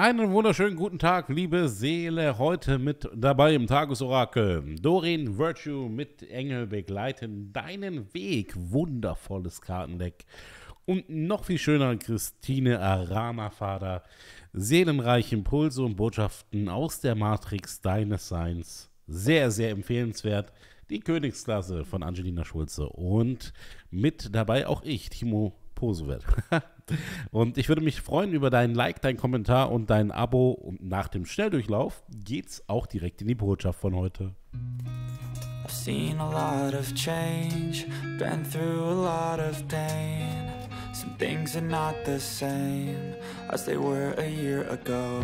Einen wunderschönen guten Tag, liebe Seele. Heute mit dabei im Tagesorakel. Dorin Virtue mit Engel begleiten deinen Weg. Wundervolles Kartendeck. Und noch viel schöner, Christine Arama-Fader. Seelenreiche Impulse und Botschaften aus der Matrix deines Seins. Sehr, sehr empfehlenswert. Die Königsklasse von Angelina Schulze. Und mit dabei auch ich, Timo Posewert. und ich würde mich freuen über deinen Like, deinen Kommentar und dein Abo. Und nach dem Schnelldurchlauf geht's auch direkt in die Botschaft von heute. I've seen a lot of change, been through a lot of pain. Some things are not the same as they were a year ago.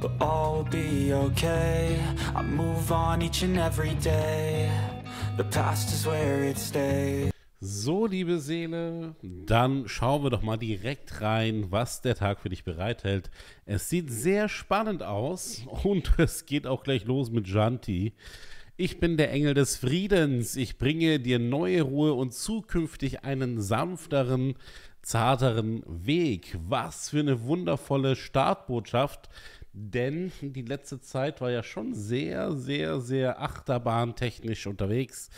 But all will be okay. I move on each and every day. The past is where it stays. So, liebe Seele, dann schauen wir doch mal direkt rein, was der Tag für dich bereithält. Es sieht sehr spannend aus und es geht auch gleich los mit Janti. Ich bin der Engel des Friedens. Ich bringe dir neue Ruhe und zukünftig einen sanfteren, zarteren Weg. Was für eine wundervolle Startbotschaft. Denn die letzte Zeit war ja schon sehr, sehr, sehr achterbahntechnisch unterwegs.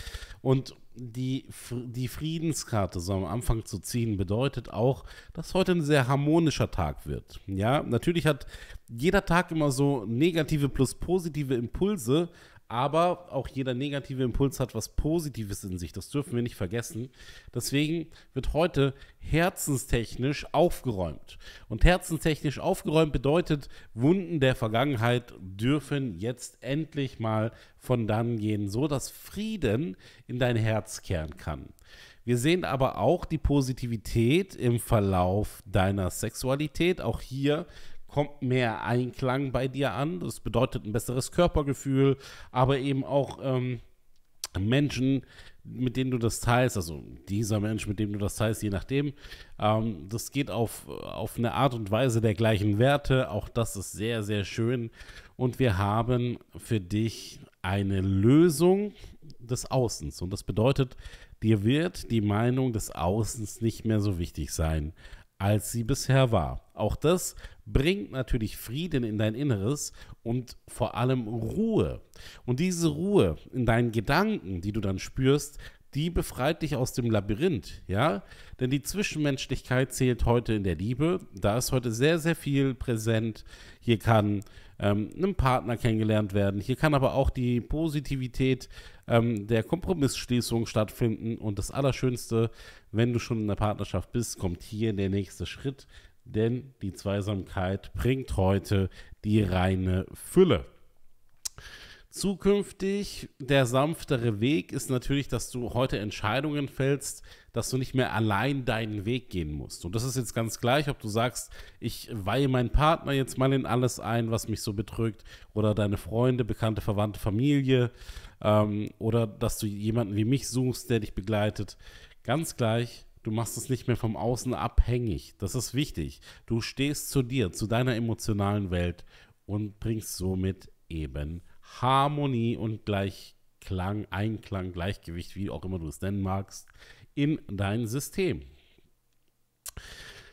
Und die, die Friedenskarte so am Anfang zu ziehen, bedeutet auch, dass heute ein sehr harmonischer Tag wird. Ja, natürlich hat jeder Tag immer so negative plus positive Impulse, aber auch jeder negative Impuls hat was Positives in sich. Das dürfen wir nicht vergessen. Deswegen wird heute herzenstechnisch aufgeräumt. Und herzenstechnisch aufgeräumt bedeutet, Wunden der Vergangenheit dürfen jetzt endlich mal von dann gehen, so dass Frieden in dein Herz kehren kann. Wir sehen aber auch die Positivität im Verlauf deiner Sexualität. Auch hier kommt mehr Einklang bei dir an. Das bedeutet ein besseres Körpergefühl, aber eben auch ähm, Menschen, mit denen du das teilst, also dieser Mensch, mit dem du das teilst, je nachdem, ähm, das geht auf, auf eine Art und Weise der gleichen Werte. Auch das ist sehr, sehr schön. Und wir haben für dich eine Lösung des Außens. Und das bedeutet, dir wird die Meinung des Außens nicht mehr so wichtig sein als sie bisher war. Auch das bringt natürlich Frieden in dein Inneres und vor allem Ruhe. Und diese Ruhe in deinen Gedanken, die du dann spürst, die befreit dich aus dem Labyrinth, ja? Denn die Zwischenmenschlichkeit zählt heute in der Liebe. Da ist heute sehr, sehr viel präsent. Hier kann ähm, ein Partner kennengelernt werden. Hier kann aber auch die Positivität ähm, der Kompromissschließung stattfinden. Und das Allerschönste, wenn du schon in der Partnerschaft bist, kommt hier der nächste Schritt. Denn die Zweisamkeit bringt heute die reine Fülle. Zukünftig der sanftere Weg ist natürlich, dass du heute Entscheidungen fällst, dass du nicht mehr allein deinen Weg gehen musst. Und das ist jetzt ganz gleich, ob du sagst, ich weihe meinen Partner jetzt mal in alles ein, was mich so betrügt, oder deine Freunde, Bekannte, Verwandte, Familie, ähm, oder dass du jemanden wie mich suchst, der dich begleitet. Ganz gleich, du machst es nicht mehr vom Außen abhängig. Das ist wichtig. Du stehst zu dir, zu deiner emotionalen Welt und bringst somit eben Harmonie und Gleichklang, Einklang, Gleichgewicht, wie auch immer du es nennen magst, in dein System.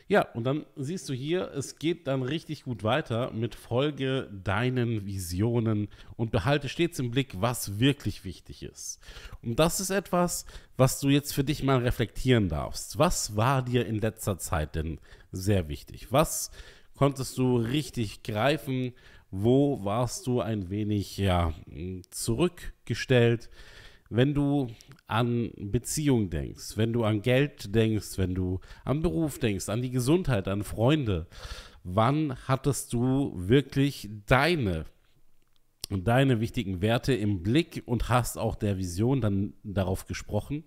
Ja, und dann siehst du hier, es geht dann richtig gut weiter mit Folge deinen Visionen und behalte stets im Blick, was wirklich wichtig ist. Und das ist etwas, was du jetzt für dich mal reflektieren darfst. Was war dir in letzter Zeit denn sehr wichtig? Was konntest du richtig greifen? Wo warst du ein wenig ja, zurückgestellt? Wenn du an Beziehung denkst, wenn du an Geld denkst, wenn du an Beruf denkst, an die Gesundheit, an Freunde, wann hattest du wirklich deine und deine wichtigen Werte im Blick und hast auch der Vision dann darauf gesprochen?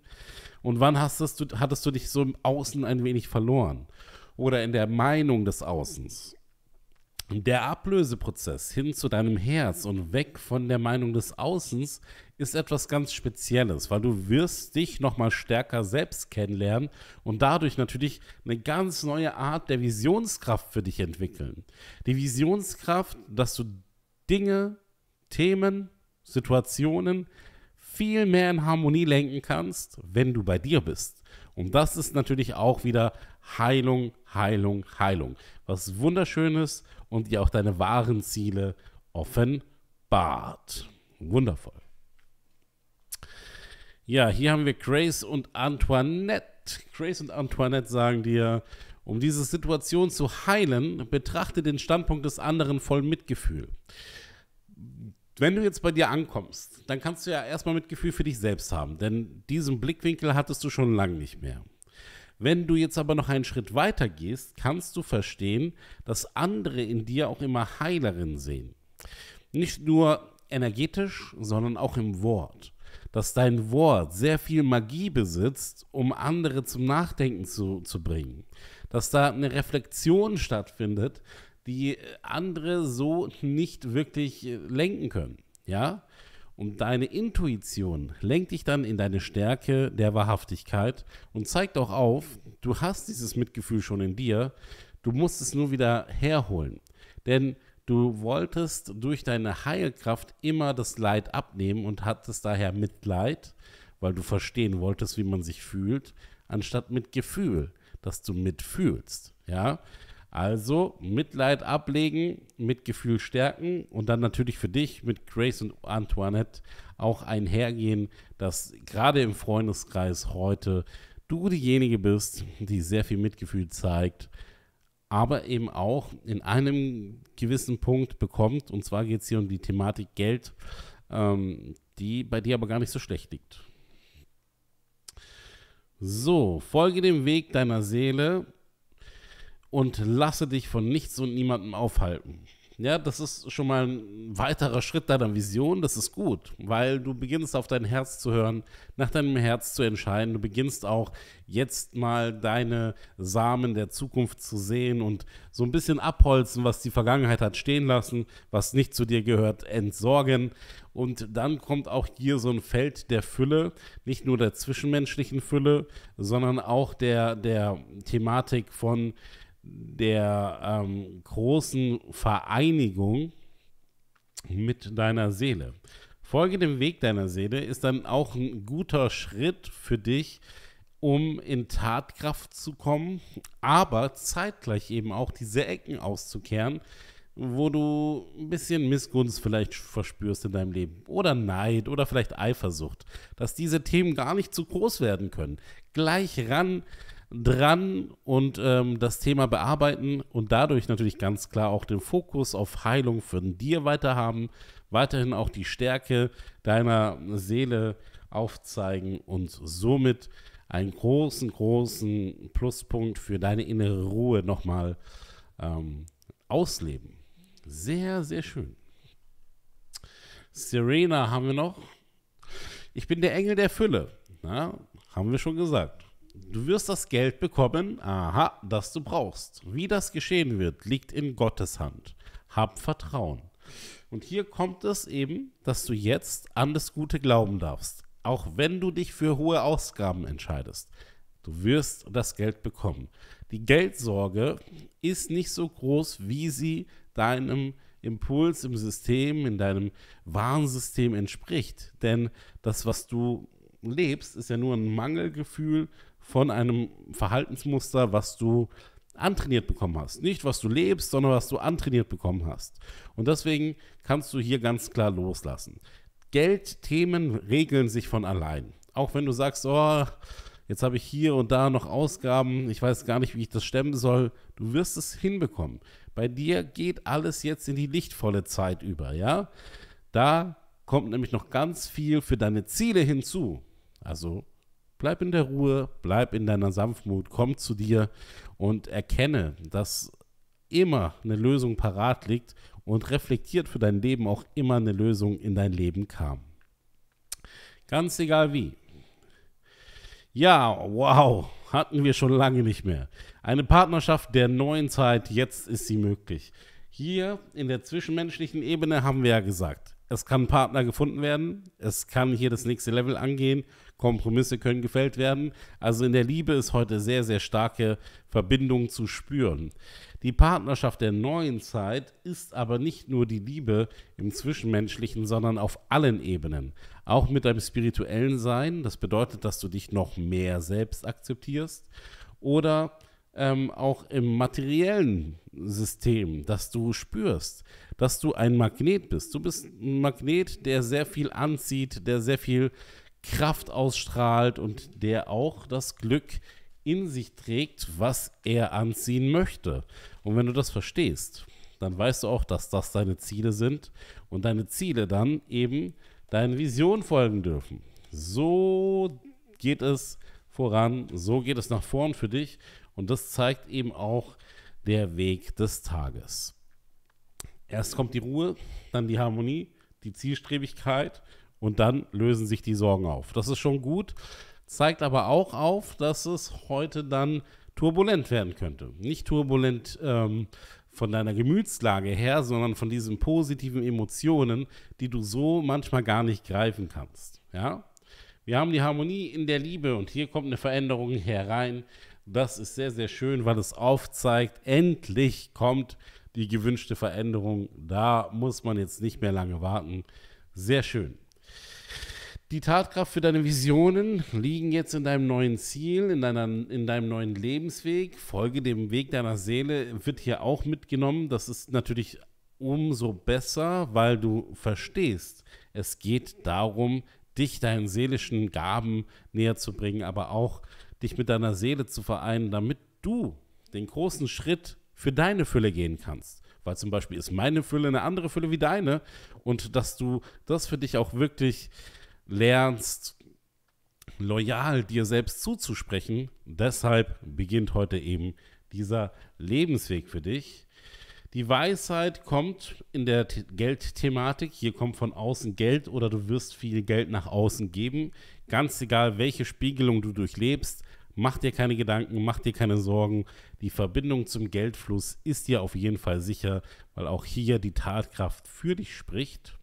Und wann hast du, hattest du dich so im Außen ein wenig verloren oder in der Meinung des Außens? Der Ablöseprozess hin zu deinem Herz und weg von der Meinung des Außens ist etwas ganz Spezielles, weil du wirst dich nochmal stärker selbst kennenlernen und dadurch natürlich eine ganz neue Art der Visionskraft für dich entwickeln. Die Visionskraft, dass du Dinge, Themen, Situationen viel mehr in Harmonie lenken kannst, wenn du bei dir bist. Und das ist natürlich auch wieder Heilung, Heilung, Heilung. Was wunderschönes ist und ihr auch deine wahren Ziele offenbart. Wundervoll. Ja, hier haben wir Grace und Antoinette. Grace und Antoinette sagen dir, um diese Situation zu heilen, betrachte den Standpunkt des anderen voll Mitgefühl. Wenn du jetzt bei dir ankommst, dann kannst du ja erstmal Mitgefühl für dich selbst haben, denn diesen Blickwinkel hattest du schon lange nicht mehr. Wenn du jetzt aber noch einen Schritt weiter gehst, kannst du verstehen, dass andere in dir auch immer Heilerin sehen. Nicht nur energetisch, sondern auch im Wort. Dass dein Wort sehr viel Magie besitzt, um andere zum Nachdenken zu, zu bringen. Dass da eine Reflexion stattfindet, die andere so nicht wirklich lenken können. Ja, und deine Intuition lenkt dich dann in deine Stärke der Wahrhaftigkeit und zeigt auch auf, du hast dieses Mitgefühl schon in dir, du musst es nur wieder herholen. Denn du wolltest durch deine Heilkraft immer das Leid abnehmen und hattest daher Mitleid, weil du verstehen wolltest, wie man sich fühlt, anstatt mit Gefühl, dass du mitfühlst. Ja, also Mitleid ablegen, Mitgefühl stärken und dann natürlich für dich mit Grace und Antoinette auch einhergehen, dass gerade im Freundeskreis heute du diejenige bist, die sehr viel Mitgefühl zeigt, aber eben auch in einem gewissen Punkt bekommt, und zwar geht es hier um die Thematik Geld, ähm, die bei dir aber gar nicht so schlecht liegt. So, folge dem Weg deiner Seele und lasse dich von nichts und niemandem aufhalten. Ja, das ist schon mal ein weiterer Schritt deiner Vision. Das ist gut, weil du beginnst auf dein Herz zu hören, nach deinem Herz zu entscheiden. Du beginnst auch jetzt mal deine Samen der Zukunft zu sehen und so ein bisschen abholzen, was die Vergangenheit hat stehen lassen, was nicht zu dir gehört, entsorgen. Und dann kommt auch hier so ein Feld der Fülle, nicht nur der zwischenmenschlichen Fülle, sondern auch der, der Thematik von der ähm, großen Vereinigung mit deiner Seele. Folge dem Weg deiner Seele ist dann auch ein guter Schritt für dich, um in Tatkraft zu kommen, aber zeitgleich eben auch diese Ecken auszukehren, wo du ein bisschen Missgunst vielleicht verspürst in deinem Leben oder Neid oder vielleicht Eifersucht, dass diese Themen gar nicht zu groß werden können. Gleich ran, dran und ähm, das Thema bearbeiten und dadurch natürlich ganz klar auch den Fokus auf Heilung von dir weiter haben, weiterhin auch die Stärke deiner Seele aufzeigen und somit einen großen, großen Pluspunkt für deine innere Ruhe nochmal ähm, ausleben. Sehr, sehr schön. Serena haben wir noch. Ich bin der Engel der Fülle. Na, haben wir schon gesagt. Du wirst das Geld bekommen, aha, das du brauchst. Wie das geschehen wird, liegt in Gottes Hand. Hab Vertrauen. Und hier kommt es eben, dass du jetzt an das Gute glauben darfst, auch wenn du dich für hohe Ausgaben entscheidest. Du wirst das Geld bekommen. Die Geldsorge ist nicht so groß, wie sie deinem Impuls im System, in deinem Warnsystem entspricht. Denn das, was du lebst, ist ja nur ein Mangelgefühl von einem Verhaltensmuster, was du antrainiert bekommen hast. Nicht, was du lebst, sondern was du antrainiert bekommen hast. Und deswegen kannst du hier ganz klar loslassen. Geldthemen regeln sich von allein. Auch wenn du sagst, oh, jetzt habe ich hier und da noch Ausgaben, ich weiß gar nicht, wie ich das stemmen soll. Du wirst es hinbekommen. Bei dir geht alles jetzt in die lichtvolle Zeit über, ja? Da kommt nämlich noch ganz viel für deine Ziele hinzu. Also Bleib in der Ruhe, bleib in deiner Sanftmut, komm zu dir und erkenne, dass immer eine Lösung parat liegt und reflektiert für dein Leben auch immer eine Lösung in dein Leben kam. Ganz egal wie. Ja, wow, hatten wir schon lange nicht mehr. Eine Partnerschaft der neuen Zeit, jetzt ist sie möglich. Hier in der zwischenmenschlichen Ebene haben wir ja gesagt, es kann Partner gefunden werden, es kann hier das nächste Level angehen Kompromisse können gefällt werden. Also in der Liebe ist heute sehr, sehr starke Verbindung zu spüren. Die Partnerschaft der neuen Zeit ist aber nicht nur die Liebe im Zwischenmenschlichen, sondern auf allen Ebenen. Auch mit deinem spirituellen Sein. Das bedeutet, dass du dich noch mehr selbst akzeptierst. Oder ähm, auch im materiellen System, dass du spürst, dass du ein Magnet bist. Du bist ein Magnet, der sehr viel anzieht, der sehr viel Kraft ausstrahlt und der auch das Glück in sich trägt, was er anziehen möchte. Und wenn du das verstehst, dann weißt du auch, dass das deine Ziele sind und deine Ziele dann eben deinen Visionen folgen dürfen. So geht es voran, so geht es nach vorn für dich und das zeigt eben auch der Weg des Tages. Erst kommt die Ruhe, dann die Harmonie, die Zielstrebigkeit und dann lösen sich die Sorgen auf. Das ist schon gut, zeigt aber auch auf, dass es heute dann turbulent werden könnte. Nicht turbulent ähm, von deiner Gemütslage her, sondern von diesen positiven Emotionen, die du so manchmal gar nicht greifen kannst. Ja? Wir haben die Harmonie in der Liebe und hier kommt eine Veränderung herein. Das ist sehr, sehr schön, weil es aufzeigt, endlich kommt die gewünschte Veränderung. Da muss man jetzt nicht mehr lange warten. Sehr schön. Die Tatkraft für deine Visionen liegen jetzt in deinem neuen Ziel, in, deiner, in deinem neuen Lebensweg. Folge dem Weg deiner Seele wird hier auch mitgenommen. Das ist natürlich umso besser, weil du verstehst, es geht darum, dich deinen seelischen Gaben näher zu bringen, aber auch dich mit deiner Seele zu vereinen, damit du den großen Schritt für deine Fülle gehen kannst. Weil zum Beispiel ist meine Fülle eine andere Fülle wie deine und dass du das für dich auch wirklich lernst, loyal dir selbst zuzusprechen. Deshalb beginnt heute eben dieser Lebensweg für dich. Die Weisheit kommt in der Geldthematik. Hier kommt von außen Geld oder du wirst viel Geld nach außen geben. Ganz egal, welche Spiegelung du durchlebst, mach dir keine Gedanken, mach dir keine Sorgen. Die Verbindung zum Geldfluss ist dir auf jeden Fall sicher, weil auch hier die Tatkraft für dich spricht.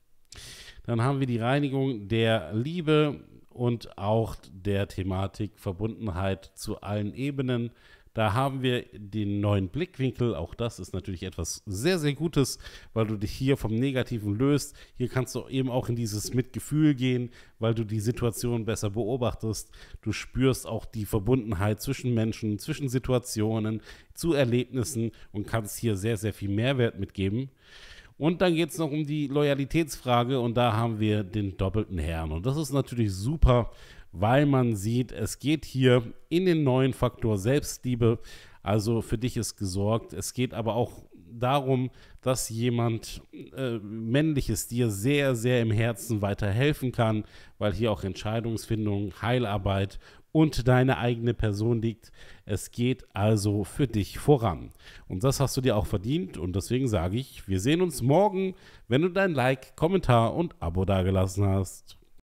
Dann haben wir die Reinigung der Liebe und auch der Thematik Verbundenheit zu allen Ebenen. Da haben wir den neuen Blickwinkel. Auch das ist natürlich etwas sehr, sehr Gutes, weil du dich hier vom Negativen löst. Hier kannst du eben auch in dieses Mitgefühl gehen, weil du die Situation besser beobachtest. Du spürst auch die Verbundenheit zwischen Menschen, zwischen Situationen, zu Erlebnissen und kannst hier sehr, sehr viel Mehrwert mitgeben. Und dann geht es noch um die Loyalitätsfrage und da haben wir den doppelten Herrn. Und das ist natürlich super, weil man sieht, es geht hier in den neuen Faktor Selbstliebe. Also für dich ist gesorgt. Es geht aber auch darum, dass jemand äh, Männliches dir sehr, sehr im Herzen weiterhelfen kann, weil hier auch Entscheidungsfindung, Heilarbeit und deine eigene Person liegt. Es geht also für dich voran. Und das hast du dir auch verdient. Und deswegen sage ich, wir sehen uns morgen, wenn du dein Like, Kommentar und Abo dagelassen hast.